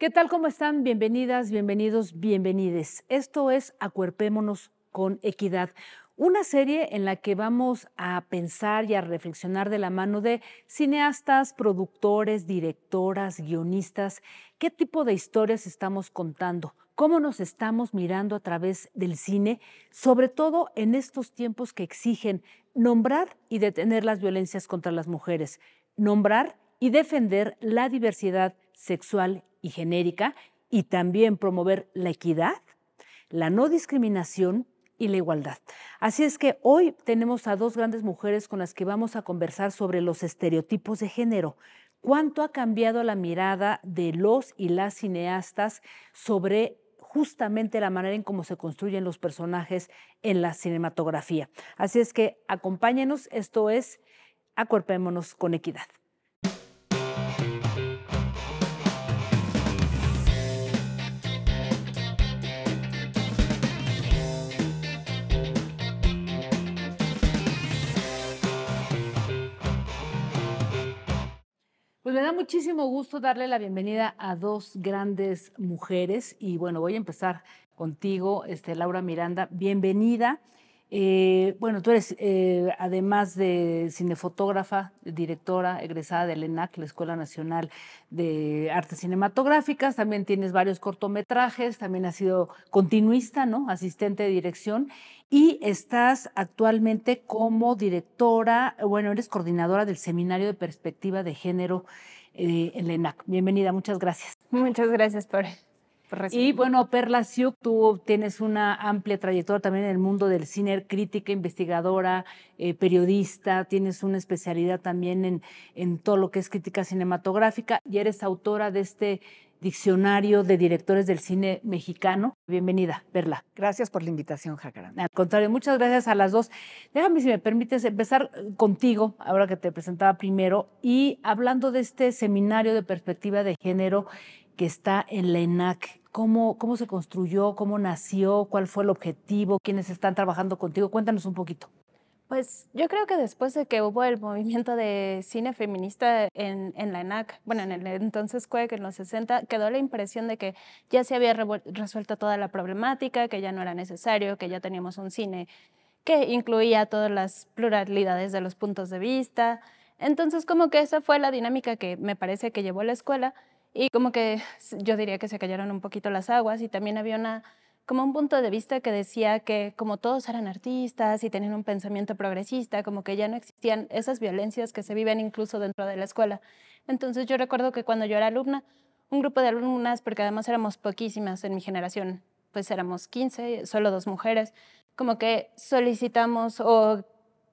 ¿Qué tal? ¿Cómo están? Bienvenidas, bienvenidos, bienvenides. Esto es Acuerpémonos con Equidad, una serie en la que vamos a pensar y a reflexionar de la mano de cineastas, productores, directoras, guionistas, qué tipo de historias estamos contando, cómo nos estamos mirando a través del cine, sobre todo en estos tiempos que exigen nombrar y detener las violencias contra las mujeres, nombrar y defender la diversidad sexual y genérica y también promover la equidad, la no discriminación y la igualdad. Así es que hoy tenemos a dos grandes mujeres con las que vamos a conversar sobre los estereotipos de género. ¿Cuánto ha cambiado la mirada de los y las cineastas sobre justamente la manera en cómo se construyen los personajes en la cinematografía? Así es que acompáñenos, esto es Acuerpémonos con Equidad. Pues me da muchísimo gusto darle la bienvenida a dos grandes mujeres y bueno, voy a empezar contigo, este, Laura Miranda. Bienvenida. Eh, bueno, tú eres, eh, además de cinefotógrafa, directora egresada del ENAC, la Escuela Nacional de Artes Cinematográficas, también tienes varios cortometrajes, también has sido continuista, ¿no? Asistente de dirección y estás actualmente como directora, bueno, eres coordinadora del Seminario de Perspectiva de Género eh, en el ENAC. Bienvenida, muchas gracias. Muchas gracias por y bueno, Perla Siuk, tú tienes una amplia trayectoria también en el mundo del cine, crítica, investigadora, eh, periodista, tienes una especialidad también en, en todo lo que es crítica cinematográfica y eres autora de este diccionario de directores del cine mexicano. Bienvenida, Perla. Gracias por la invitación, Jacaranda. Al contrario, muchas gracias a las dos. Déjame, si me permites, empezar eh, contigo, ahora que te presentaba primero, y hablando de este seminario de perspectiva de género que está en la ENAC cómo, cómo se construyó, cómo nació, cuál fue el objetivo, quiénes están trabajando contigo. Cuéntanos un poquito. Pues yo creo que después de que hubo el movimiento de cine feminista en, en la ENAC, bueno, en el entonces CUEC en los 60, quedó la impresión de que ya se había resuelto toda la problemática, que ya no era necesario, que ya teníamos un cine que incluía todas las pluralidades de los puntos de vista. Entonces como que esa fue la dinámica que me parece que llevó la escuela y como que yo diría que se callaron un poquito las aguas y también había una como un punto de vista que decía que como todos eran artistas y tenían un pensamiento progresista, como que ya no existían esas violencias que se viven incluso dentro de la escuela. Entonces yo recuerdo que cuando yo era alumna, un grupo de alumnas, porque además éramos poquísimas en mi generación, pues éramos 15, solo dos mujeres, como que solicitamos o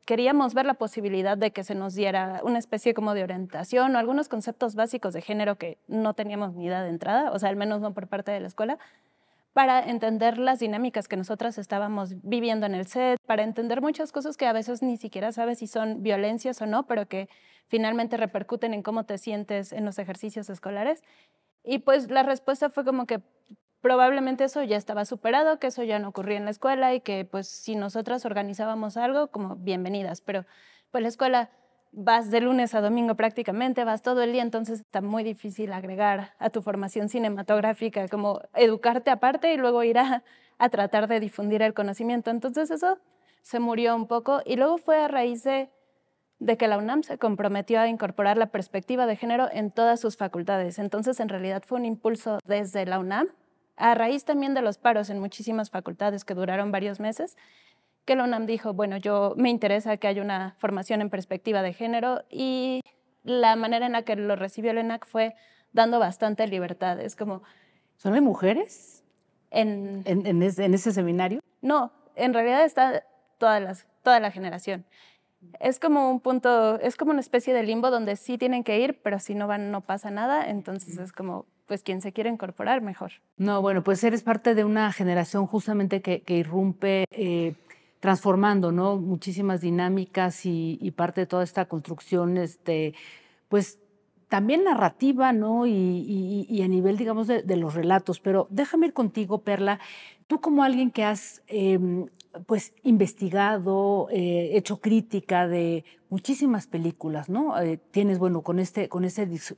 queríamos ver la posibilidad de que se nos diera una especie como de orientación o algunos conceptos básicos de género que no teníamos ni idea de entrada, o sea, al menos no por parte de la escuela, para entender las dinámicas que nosotras estábamos viviendo en el set, para entender muchas cosas que a veces ni siquiera sabes si son violencias o no, pero que finalmente repercuten en cómo te sientes en los ejercicios escolares. Y pues la respuesta fue como que probablemente eso ya estaba superado, que eso ya no ocurría en la escuela y que pues si nosotras organizábamos algo, como bienvenidas, pero pues la escuela vas de lunes a domingo prácticamente, vas todo el día, entonces está muy difícil agregar a tu formación cinematográfica, como educarte aparte y luego ir a, tratar de difundir el conocimiento. Entonces eso se murió un poco y luego fue a raíz de que la UNAM se comprometió a incorporar la perspectiva de género en todas sus facultades. Entonces en realidad fue un impulso desde la UNAM a raíz también de los paros en muchísimas facultades que duraron varios meses, que la UNAM dijo, bueno, yo me interesa que haya una formación en perspectiva de género y la manera en la que lo recibió el ENAC fue dando bastante libertad. Es como... ¿Son de mujeres? En, ¿En, ese, en, ese, seminario? No, en realidad está todas las, toda la generación. Es como un punto, es como una especie de limbo donde sí tienen que ir, pero si no van no pasa nada, entonces es como pues quien se quiere incorporar mejor. No, bueno, pues eres parte de una generación justamente que, irrumpe eh, transformando, ¿no? Muchísimas dinámicas y, parte de toda esta construcción, este, pues también narrativa, ¿no? Y, y, a nivel, digamos, de, los relatos. Pero déjame ir contigo, Perla, Tú como alguien que has em, pues investigado, eh, hecho crítica de muchísimas películas, ¿no? Eh, tienes, bueno, con este, con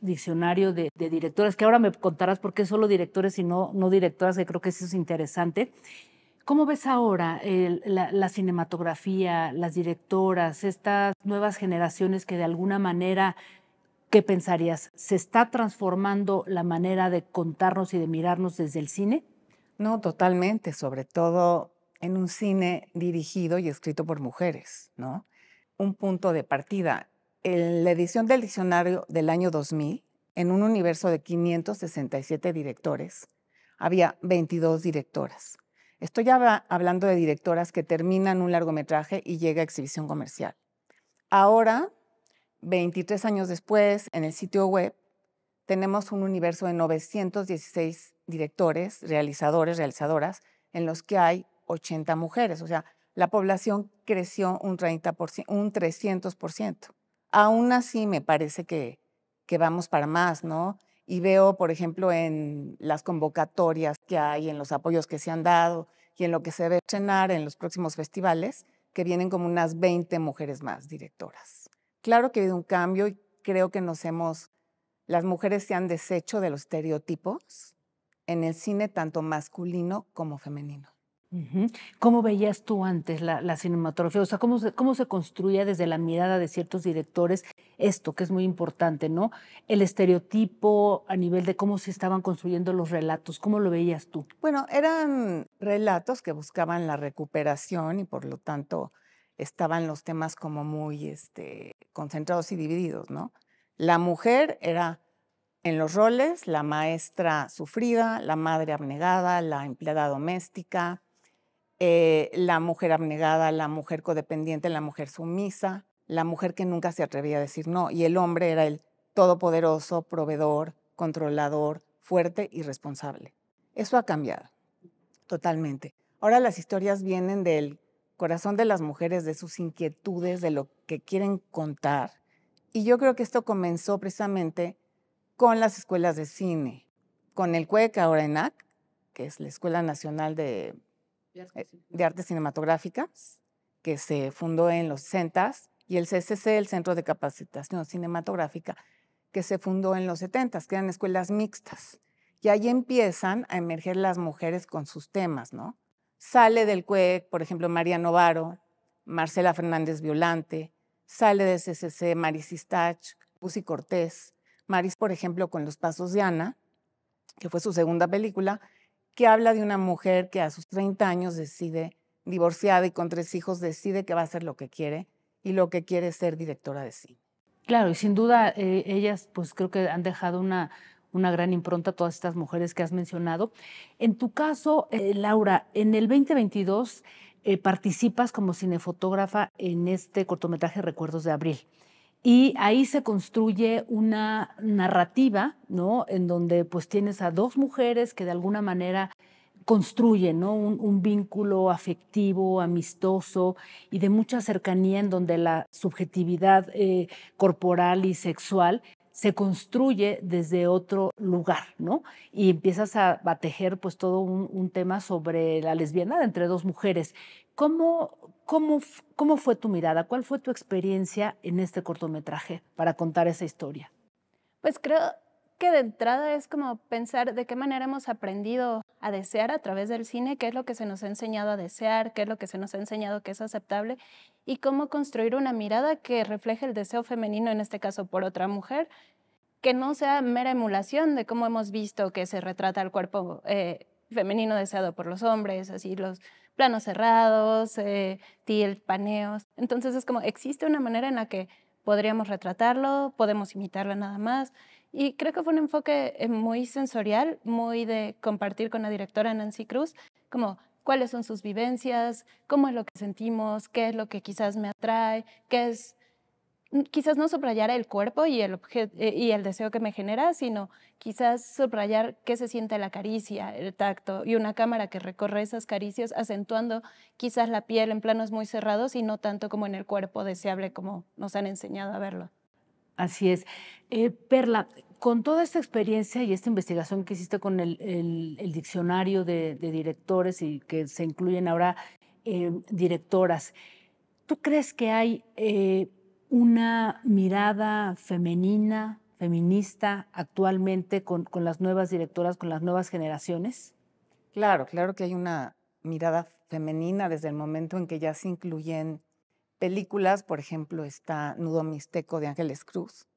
diccionario de, directoras, que ahora me contarás por qué solo directores y no, no directoras, que creo que eso es interesante. ¿Cómo ves ahora la, la, cinematografía, las directoras, estas nuevas generaciones que de alguna manera, ¿qué pensarías? ¿Se está transformando la manera de contarnos y de mirarnos desde el cine? No, totalmente, sobre todo en un cine dirigido y escrito por mujeres, ¿no? Un punto de partida. En la edición del diccionario del año 2000, en un universo de 567 directores, había 22 directoras. Estoy hablando de directoras que terminan un largometraje y llega a exhibición comercial. Ahora, 23 años después, en el sitio web, tenemos un universo de 916 directores, realizadores, realizadoras, en los que hay 80 mujeres. O sea, la población creció un, 30%, un 300%. Aún así, me parece que, vamos para más, ¿no? Y veo, por ejemplo, en las convocatorias que hay, en los apoyos que se han dado y en lo que se ve estrenar en los próximos festivales, que vienen como unas 20 mujeres más directoras. Claro que ha habido un cambio y creo que nos hemos, las mujeres se han deshecho de los estereotipos en el cine tanto masculino como femenino. ¿Cómo veías tú antes la, cinematografía? O sea, ¿cómo se, ¿cómo se, construía desde la mirada de ciertos directores esto, que es muy importante, ¿no? El estereotipo a nivel de cómo se estaban construyendo los relatos, ¿cómo lo veías tú? Bueno, eran relatos que buscaban la recuperación y por lo tanto estaban los temas como muy este, concentrados y divididos, ¿no? La mujer era en los roles, la maestra sufrida, la madre abnegada, la empleada doméstica, eh, la mujer abnegada, la mujer codependiente, la mujer sumisa, la mujer que nunca se atrevía a decir no, y el hombre era el todopoderoso, proveedor, controlador, fuerte y responsable. Eso ha cambiado totalmente. Ahora las historias vienen del corazón de las mujeres, de sus inquietudes, de lo que quieren contar. Y yo creo que esto comenzó precisamente con las escuelas de cine, con el CUEC, ahora ENAC, que es la Escuela Nacional de, de Artes eh, Cinematográficas, que se fundó en los 60 y el CCC, el Centro de Capacitación Cinematográfica, que se fundó en los 70 que eran escuelas mixtas. Y ahí empiezan a emerger las mujeres con sus temas, ¿no? Sale del CUEC, por ejemplo, María Novaro, Marcela Fernández Violante, sale del CCC Maris Stach, Cortés, Maris, por ejemplo, con Los Pasos de Ana, que fue su segunda película, que habla de una mujer que a sus 30 años decide, divorciada y con tres hijos, decide que va a hacer lo que quiere y lo que quiere es ser directora de cine. Claro, y sin duda eh, ellas pues creo que han dejado una, una gran impronta a todas estas mujeres que has mencionado. En tu caso, eh, Laura, en el 2022 eh, participas como cinefotógrafa en este cortometraje Recuerdos de Abril. Y ahí se construye una narrativa, ¿no? En donde pues tienes a dos mujeres que de alguna manera construyen un, vínculo afectivo, amistoso y de mucha cercanía en donde la subjetividad eh, corporal y sexual se construye desde otro lugar, ¿no? Y empiezas a, tejer pues todo un, tema sobre la lesbianidad entre dos mujeres. ¿Cómo, cómo, ¿Cómo fue tu mirada? ¿Cuál fue tu experiencia en este cortometraje para contar esa historia? Pues creo que de entrada es como pensar de qué manera hemos aprendido a desear a través del cine, qué es lo que se nos ha enseñado a desear, qué es lo que se nos ha enseñado que es aceptable y cómo construir una mirada que refleje el deseo femenino, en este caso por otra mujer, que no sea mera emulación de cómo hemos visto que se retrata el cuerpo eh, femenino deseado por los hombres, así los planos cerrados, eh, paneos. Entonces es como existe una manera en la que podríamos retratarlo, podemos imitarla nada más y creo que fue un enfoque eh, muy sensorial, muy de compartir con la directora Nancy Cruz, como cuáles son sus vivencias, cómo es lo que sentimos, qué es lo que quizás me atrae, qué es quizás no subrayar el cuerpo y el, eh, y el deseo que me genera, sino quizás subrayar qué se siente la caricia, el tacto y una cámara que recorre esas caricias acentuando quizás la piel en planos muy cerrados y no tanto como en el cuerpo deseable como nos han enseñado a verlo. Así es. Eh, Perla, con toda esta experiencia y esta investigación que hiciste con el, diccionario de, directores y que se incluyen ahora eh, directoras, ¿tú crees que hay eh, una mirada femenina, feminista actualmente con, con las nuevas directoras, con las nuevas generaciones? Claro, claro que hay una mirada femenina desde el momento en que ya se incluyen películas, por ejemplo, está Nudo Mixteco de Ángeles Cruz,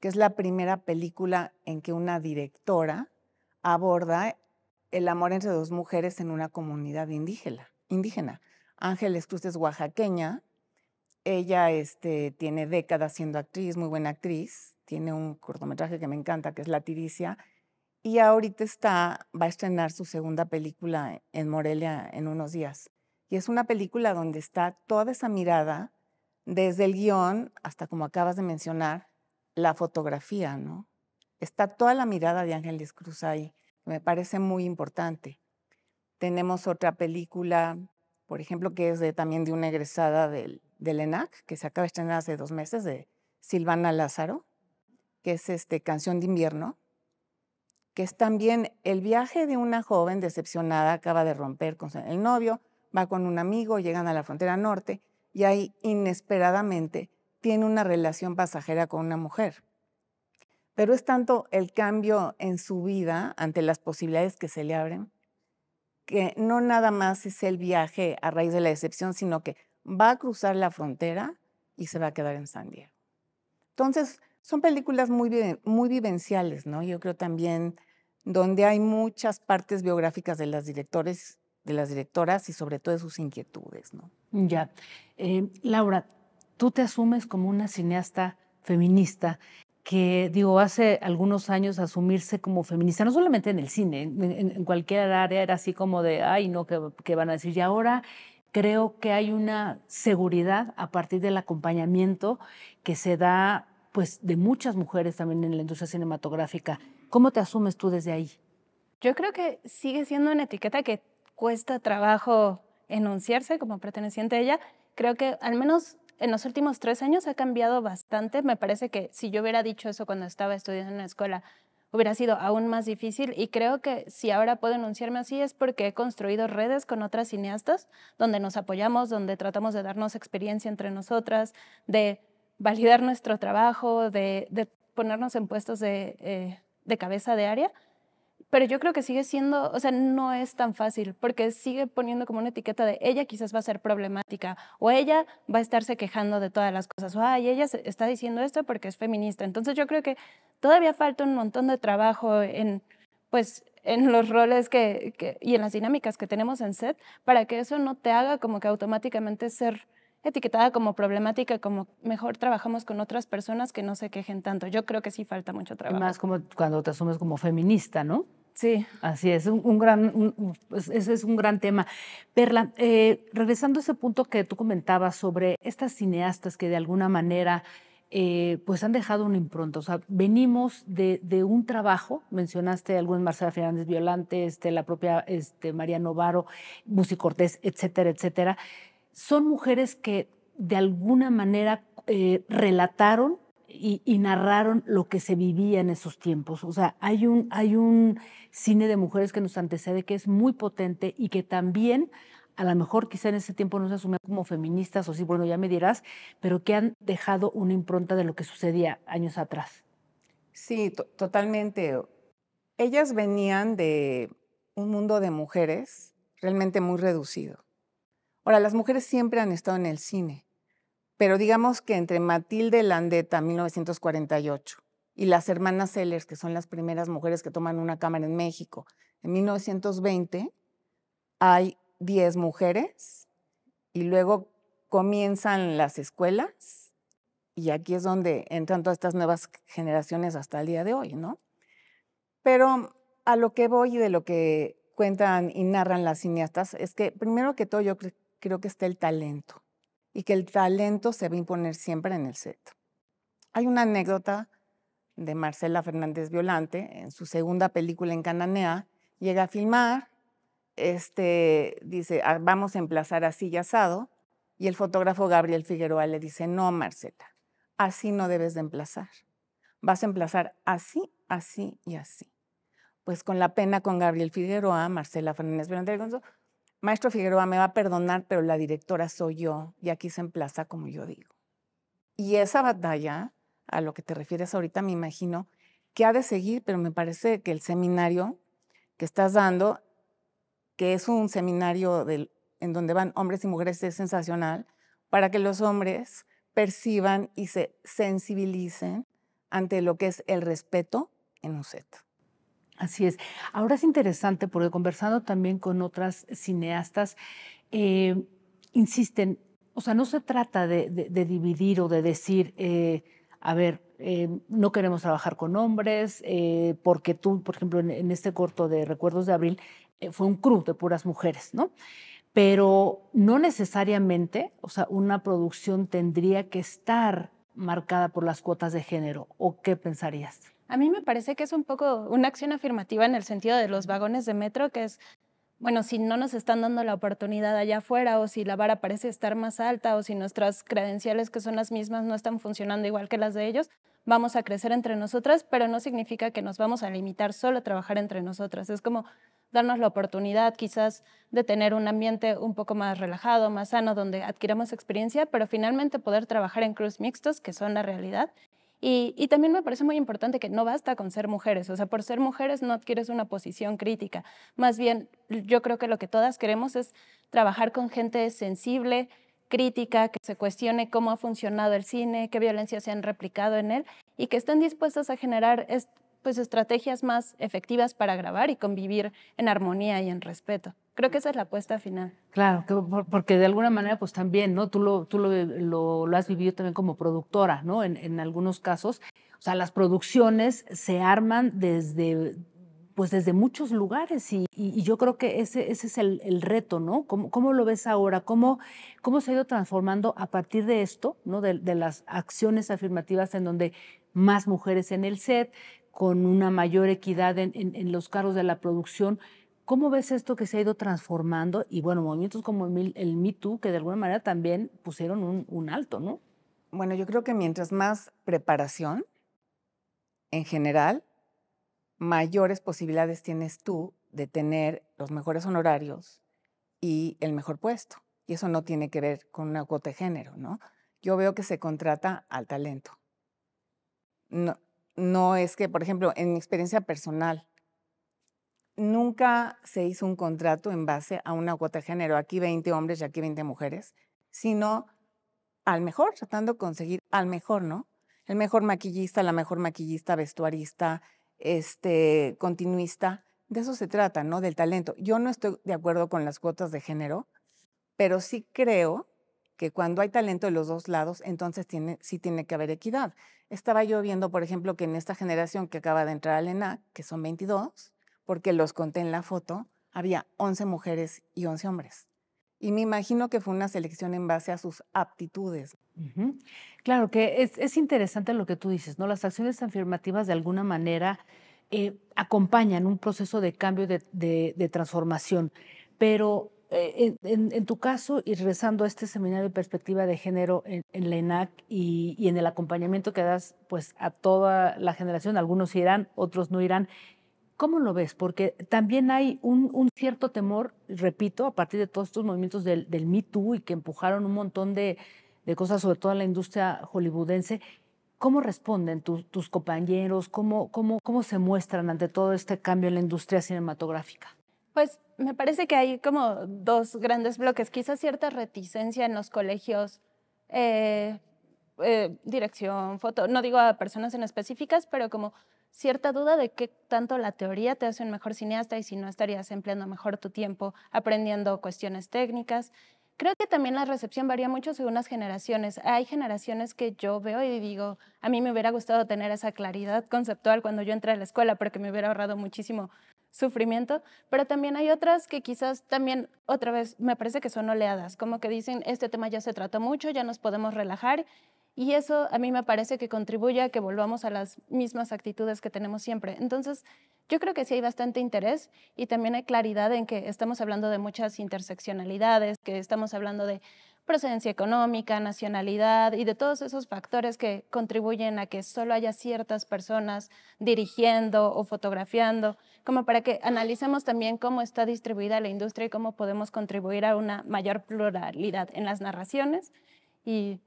que es la primera película en que una directora aborda el amor entre dos mujeres en una comunidad indígena. Ángeles Cruz es oaxaqueña, ella este, tiene décadas siendo actriz, muy buena actriz, tiene un cortometraje que me encanta, que es La Tiricia, y ahorita está, va a estrenar su segunda película en Morelia en unos días. Y es una película donde está toda esa mirada, desde el guión hasta, como acabas de mencionar, la fotografía, ¿no? Está toda la mirada de Ángeles Cruz ahí, me parece muy importante. Tenemos otra película, por ejemplo, que es de, también de una egresada del, del ENAC, que se acaba de estrenar hace dos meses, de Silvana Lázaro, que es este, Canción de Invierno, que es también el viaje de una joven decepcionada, acaba de romper con el novio, va con un amigo, llegan a la frontera norte y ahí inesperadamente tiene una relación pasajera con una mujer. Pero es tanto el cambio en su vida ante las posibilidades que se le abren, que no nada más es el viaje a raíz de la decepción, sino que va a cruzar la frontera y se va a quedar en San Diego. Entonces, son películas muy, muy vivenciales, ¿no? Yo creo también donde hay muchas partes biográficas de las directores de las directoras y sobre todo de sus inquietudes. ¿no? Ya. Eh, Laura, tú te asumes como una cineasta feminista que, digo, hace algunos años asumirse como feminista, no solamente en el cine, en, cualquier área era así como de, ay, no, ¿qué que van a decir? Y ahora creo que hay una seguridad a partir del acompañamiento que se da pues de muchas mujeres también en la industria cinematográfica. ¿Cómo te asumes tú desde ahí? Yo creo que sigue siendo una etiqueta que cuesta trabajo enunciarse como perteneciente a ella, creo que al menos en los últimos tres años ha cambiado bastante. Me parece que si yo hubiera dicho eso cuando estaba estudiando en la escuela, hubiera sido aún más difícil y creo que si ahora puedo enunciarme así es porque he construido redes con otras cineastas donde nos apoyamos, donde tratamos de darnos experiencia entre nosotras, de validar nuestro trabajo, de, ponernos en puestos de eh, cabeza de área pero yo creo que sigue siendo, o sea, no es tan fácil, porque sigue poniendo como una etiqueta de ella quizás va a ser problemática, o ella va a estarse quejando de todas las cosas, o ay, ella está diciendo esto porque es feminista. Entonces yo creo que todavía falta un montón de trabajo en, pues, en los roles que, y en las dinámicas que tenemos en set, para que eso no te haga como que automáticamente ser etiquetada como problemática, como mejor trabajamos con otras personas que no se quejen tanto. Yo creo que sí falta mucho trabajo. más como cuando te asumes como feminista, ¿no? Sí, así es, un, gran, pues, ese es un gran tema. Perla, eh, regresando a ese punto que tú comentabas sobre estas cineastas que de alguna manera eh, pues han dejado una impronta, o sea, venimos de, un trabajo, mencionaste algunos Marcela Fernández Violante, este, la propia este, María Novaro, Musi Cortés, etcétera, etcétera. Son mujeres que de alguna manera eh, relataron y, narraron lo que se vivía en esos tiempos. O sea, hay un, hay un cine de mujeres que nos antecede que es muy potente y que también a lo mejor quizá en ese tiempo no se asumían como feministas o sí, bueno, ya me dirás, pero que han dejado una impronta de lo que sucedía años atrás. Sí, totalmente. Ellas venían de un mundo de mujeres realmente muy reducido. Ahora, las mujeres siempre han estado en el cine, pero digamos que entre Matilde Landeta, 1948, y las hermanas Sellers, que son las primeras mujeres que toman una cámara en México, en 1920 hay 10 mujeres y luego comienzan las escuelas y aquí es donde entran todas estas nuevas generaciones hasta el día de hoy, ¿no? Pero a lo que voy y de lo que cuentan y narran las cineastas es que primero que todo yo creo que está el talento y que el talento se va a imponer siempre en el set. Hay una anécdota de Marcela Fernández Violante, en su segunda película en Cananea, llega a filmar, este, dice, ah, vamos a emplazar así y asado, y el fotógrafo Gabriel Figueroa le dice, no, Marcela, así no debes de emplazar, vas a emplazar así, así y así. Pues con la pena con Gabriel Figueroa, Marcela Fernández Violante, maestro Figueroa me va a perdonar, pero la directora soy yo y aquí se emplaza como yo digo. Y esa batalla, a lo que te refieres ahorita, me imagino que ha de seguir, pero me parece que el seminario que estás dando, que es un seminario en donde van hombres y mujeres, es sensacional, para que los hombres perciban y se sensibilicen ante lo que es el respeto en un set. Así es. Ahora es interesante porque conversando también con otras cineastas, eh, insisten, o sea, no se trata de, dividir o de decir, eh, a ver, eh, no queremos trabajar con hombres, porque tú, por ejemplo, en, en, este corto de Recuerdos de Abril, fue un crew de puras mujeres, ¿no? Pero no necesariamente, o sea, una producción tendría que estar marcada por las cuotas de género, ¿o qué pensarías? A mí me parece que es un poco una acción afirmativa en el sentido de los vagones de metro, que es, bueno, si no nos están dando la oportunidad allá afuera o si la vara parece estar más alta o si nuestras credenciales, que son las mismas, no están funcionando igual que las de ellos, vamos a crecer entre nosotras, pero no significa que nos vamos a limitar solo a trabajar entre nosotras. Es como darnos la oportunidad quizás de tener un ambiente un poco más relajado, más sano, donde adquiramos experiencia, pero finalmente poder trabajar en cruz mixtos, que son la realidad, y, también me parece muy importante que no basta con ser mujeres, o sea, por ser mujeres no adquieres una posición crítica. Más bien, yo creo que lo que todas queremos es trabajar con gente sensible, crítica, que se cuestione cómo ha funcionado el cine, qué violencias se han replicado en él y que estén dispuestas a generar pues, estrategias más efectivas para grabar y convivir en armonía y en respeto. Creo que esa es la apuesta final. Claro, porque de alguna manera, pues también, ¿no? Tú lo, tú lo, has vivido también como productora, ¿no? En, algunos casos, o sea, las producciones se arman desde, pues desde muchos lugares y, yo creo que ese, ese es el, reto, ¿no? ¿Cómo, ¿Cómo, lo ves ahora? ¿Cómo, ¿Cómo se ha ido transformando a partir de esto, ¿no? De, las acciones afirmativas en donde más mujeres en el set, con una mayor equidad en, en los cargos de la producción. ¿Cómo ves esto que se ha ido transformando? Y bueno, movimientos como el, Me Too, que de alguna manera también pusieron un, alto, ¿no? Bueno, yo creo que mientras más preparación, en general, mayores posibilidades tienes tú de tener los mejores honorarios y el mejor puesto. Y eso no tiene que ver con una cuota de género, ¿no? Yo veo que se contrata al talento. No, no es que, por ejemplo, en mi experiencia personal, nunca se hizo un contrato en base a una cuota de género, aquí 20 hombres y aquí 20 mujeres, sino al mejor, tratando de conseguir al mejor, ¿no? El mejor maquillista, la mejor maquillista, vestuarista, este, continuista. De eso se trata, ¿no? Del talento. Yo no estoy de acuerdo con las cuotas de género, pero sí creo que cuando hay talento de los dos lados, entonces sí tiene que haber equidad. Estaba yo viendo, por ejemplo, que en esta generación que acaba de entrar a ENA, que son 22, porque los conté en la foto, había 11 mujeres y 11 hombres. Y me imagino que fue una selección en base a sus aptitudes. Claro que es, interesante lo que tú dices, ¿no? Las acciones afirmativas de alguna manera eh, acompañan un proceso de cambio, de, transformación, pero eh, en, tu caso, y regresando a este seminario de perspectiva de género en, la ENAC y, y, en el acompañamiento que das pues, a toda la generación, algunos irán, otros no irán, ¿Cómo lo ves? Porque también hay un, cierto temor, repito, a partir de todos estos movimientos del, del Me Too y que empujaron un montón de, cosas, sobre todo en la industria hollywoodense. ¿Cómo responden tus compañeros? ¿Cómo, cómo, cómo se muestran ante todo este cambio en la industria cinematográfica? Pues me parece que hay como dos grandes bloques. Quizás cierta reticencia en los colegios, eh, eh, dirección, foto, no digo a personas en específicas, pero como cierta duda de qué tanto la teoría te hace un mejor cineasta y si no estarías empleando mejor tu tiempo aprendiendo cuestiones técnicas. Creo que también la recepción varía mucho según las generaciones. Hay generaciones que yo veo y digo, a mí me hubiera gustado tener esa claridad conceptual cuando yo entré a la escuela porque me hubiera ahorrado muchísimo sufrimiento, pero también hay otras que quizás también otra vez me parece que son oleadas, como que dicen, este tema ya se trató mucho, ya nos podemos relajar y eso a mí me parece que contribuye a que volvamos a las mismas actitudes que tenemos siempre. Entonces, yo creo que sí hay bastante interés y también hay claridad en que estamos hablando de muchas interseccionalidades, que estamos hablando de procedencia económica, nacionalidad y de todos esos factores que contribuyen a que solo haya ciertas personas dirigiendo o fotografiando, como para que analicemos también cómo está distribuida la industria y cómo podemos contribuir a una mayor pluralidad en las narraciones y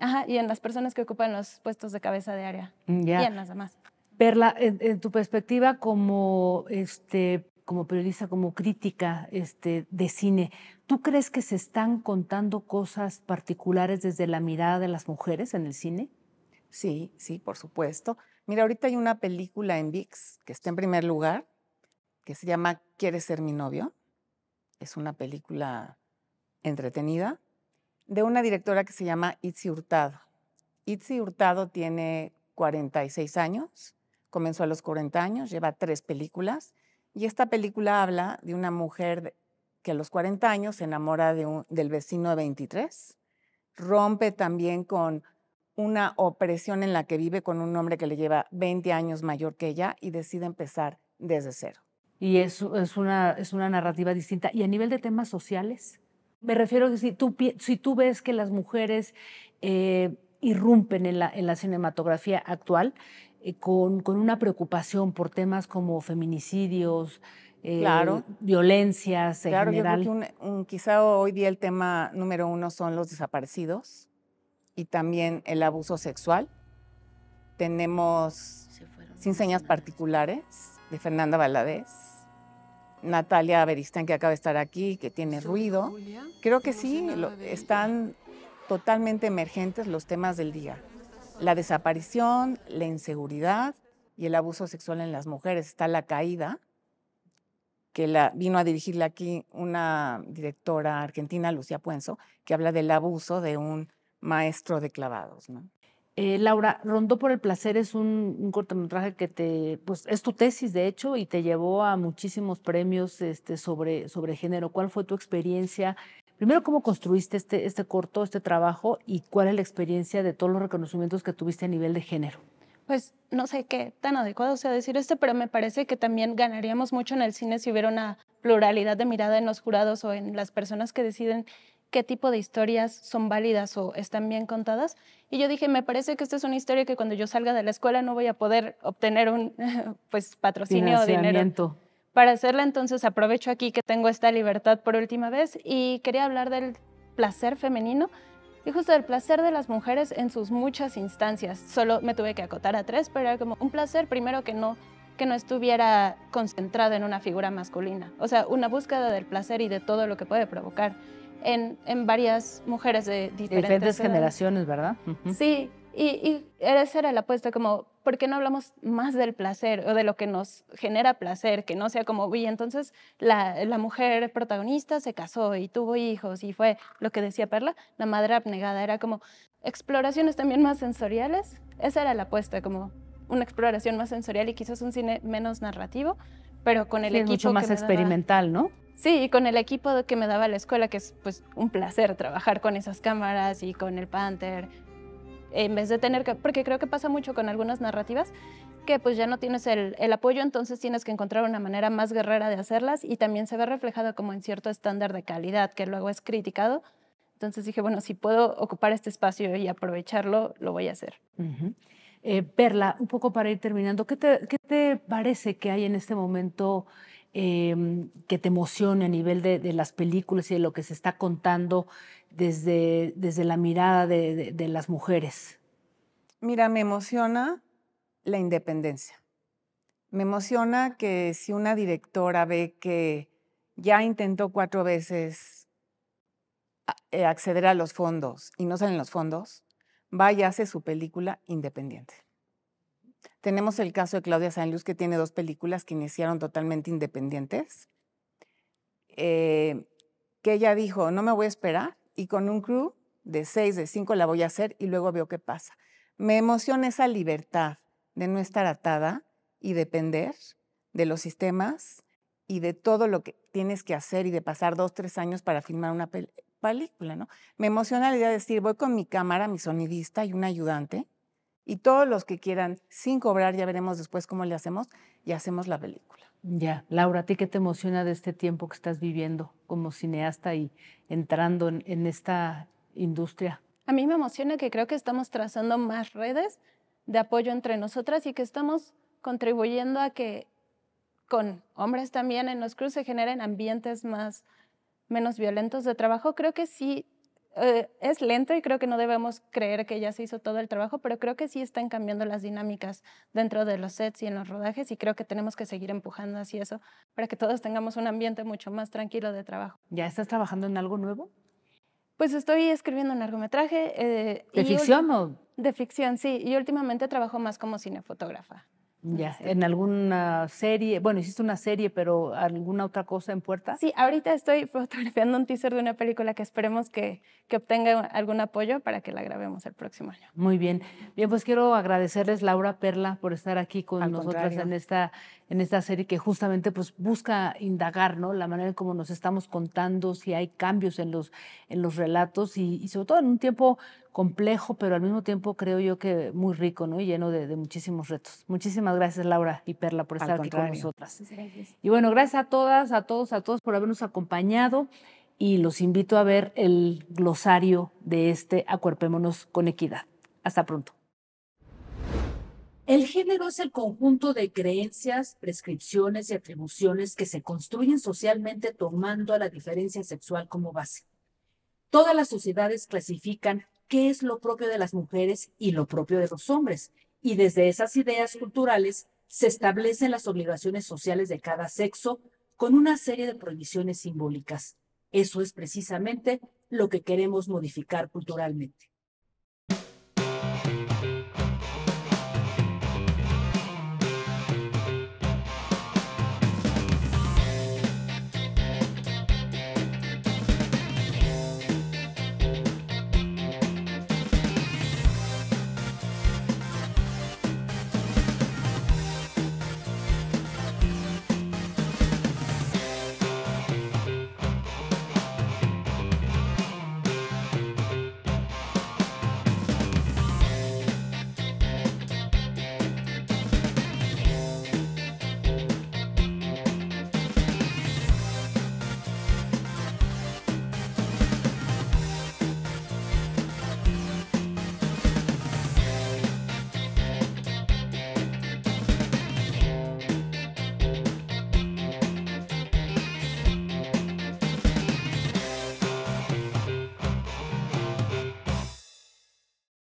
Ajá, y en las personas que ocupan los puestos de cabeza de área. Mm, y en las demás. Perla, en, tu perspectiva como, este, como periodista, como crítica este, de cine, ¿tú crees que se están contando cosas particulares desde la mirada de las mujeres en el cine? Sí, sí, por supuesto. Mira, ahorita hay una película en VIX que está en primer lugar, que se llama ¿Quieres ser mi novio? Es una película entretenida de una directora que se llama Itzi Hurtado. Itzi Hurtado tiene 46 años, comenzó a los 40 años, lleva tres películas y esta película habla de una mujer que a los 40 años se enamora del vecino de 23, rompe también con una opresión en la que vive con un hombre que le lleva 20 años mayor que ella y decide empezar desde cero. Y eso es una narrativa distinta. ¿Y a nivel de temas sociales? Me refiero a que si tú, si tú ves que las mujeres eh, irrumpen en la, cinematografía actual eh, con, una preocupación por temas como feminicidios, eh, violencias en general. Yo creo quizá hoy día el tema número uno son los desaparecidos y también el abuso sexual. Tenemos Sin Señas Particulares de Fernanda Valadez Natalia Beristán, que acaba de estar aquí, que tiene ruido. Creo que sí, están totalmente emergentes los temas del día. La desaparición, la inseguridad y el abuso sexual en las mujeres. Está la caída, que vino a dirigirle aquí una directora argentina, Lucía Puenzo, que habla del abuso de un maestro de clavados. ¿no? Eh, Laura, Rondó por el Placer es un, cortometraje que te, pues es tu tesis de hecho y te llevó a muchísimos premios este, sobre, sobre género. ¿Cuál fue tu experiencia? Primero, ¿cómo construiste este, este corto, este trabajo y cuál es la experiencia de todos los reconocimientos que tuviste a nivel de género? Pues no sé qué tan adecuado sea decir esto, pero me parece que también ganaríamos mucho en el cine si hubiera una pluralidad de mirada en los jurados o en las personas que deciden qué tipo de historias son válidas o están bien contadas. Y yo dije, me parece que esta es una historia que cuando yo salga de la escuela no voy a poder obtener un pues, patrocinio o dinero. Para hacerla, entonces aprovecho aquí que tengo esta libertad por última vez y quería hablar del placer femenino y justo del placer de las mujeres en sus muchas instancias. Solo me tuve que acotar a tres, pero era como un placer primero que no que no estuviera concentrado en una figura masculina. O sea, una búsqueda del placer y de todo lo que puede provocar en, varias mujeres de diferentes, generaciones, ¿verdad? Sí, y, esa era la apuesta, como, ¿por qué no hablamos más del placer o de lo que nos genera placer? Que no sea como, uy, entonces la, mujer protagonista se casó y tuvo hijos y fue lo que decía Perla, la madre abnegada, era como exploraciones también más sensoriales. Esa era la apuesta, como una exploración más sensorial y quizás un cine menos narrativo, pero con el sí, equipo. mucho más experimental, ¿no? Sí, y con el equipo que me daba la escuela, que es pues un placer trabajar con esas cámaras y con el Panther, en vez de tener que, porque creo que pasa mucho con algunas narrativas, que pues ya no tienes el, apoyo, entonces tienes que encontrar una manera más guerrera de hacerlas y también se ve reflejado como en cierto estándar de calidad que luego es criticado. Entonces dije, bueno, si puedo ocupar este espacio y aprovecharlo, lo voy a hacer. Eh, Perla, un poco para ir terminando, ¿qué te, ¿qué te parece que hay en este momento? Em, que te emocione a nivel de, las películas y de lo que se está contando desde, desde la mirada de, las mujeres? Mira, me emociona la independencia. Me emociona que si una directora ve que ya intentó cuatro veces eh, acceder a los fondos y no salen los fondos, vaya, hacer su película independiente. Tenemos el caso de Claudia Sanluz, que tiene dos películas que iniciaron totalmente independientes, eh, que ella dijo, no me voy a esperar, y con un crew de seis, de cinco la voy a hacer y luego veo qué pasa. Me emociona esa libertad de no estar atada y depender de los sistemas y de todo lo que tienes que hacer y de pasar dos, tres años para filmar una película, ¿no? Me emociona la idea de decir, voy con mi cámara, mi sonidista y un ayudante y todos los que quieran sin cobrar, ya veremos después cómo le hacemos, y hacemos la película. Ya, Laura, ¿a ti qué te emociona de este tiempo que estás viviendo como cineasta y entrando en, esta industria? A mí me emociona que creo que estamos trazando más redes de apoyo entre nosotras y que estamos contribuyendo a que con hombres también en los cruces se generen ambientes más menos violentos de trabajo. Creo que sí eh, es lento y creo que no debemos creer que ya se hizo todo el trabajo, pero creo que sí están cambiando las dinámicas dentro de los sets y en los rodajes y creo que tenemos que seguir empujando hacia eso para que todos tengamos un ambiente mucho más tranquilo de trabajo. ¿Ya estás trabajando en algo nuevo? Pues estoy escribiendo un largometraje. Eh, ¿De ficción o? De ficción, sí. Y últimamente trabajo más como cinefotógrafa. Ya, este en alguna serie, bueno, hiciste una serie, pero ¿alguna otra cosa en puerta? Sí, ahorita estoy fotografiando un teaser de una película que esperemos que, que obtenga algún apoyo para que la grabemos el próximo año. Muy bien. Bien, pues quiero agradecerles, Laura Perla, por estar aquí con nosotras en esta en esta serie que justamente pues, busca indagar ¿no? la manera en cómo nos estamos contando, si hay cambios en los, en los relatos y, sobre todo en un tiempo complejo, pero al mismo tiempo creo yo que muy rico ¿no? y lleno de, muchísimos retos. Muchísimas gracias Laura y Perla por estar aquí con nosotras. Y bueno, gracias a todas, a todos, a todos por habernos acompañado y los invito a ver el glosario de este Acuerpémonos con Equidad. Hasta pronto. El género es el conjunto de creencias, prescripciones y atribuciones que se construyen socialmente tomando a la diferencia sexual como base. Todas las sociedades clasifican qué es lo propio de las mujeres y lo propio de los hombres, y desde esas ideas culturales se establecen las obligaciones sociales de cada sexo con una serie de prohibiciones simbólicas. Eso es precisamente lo que queremos modificar culturalmente.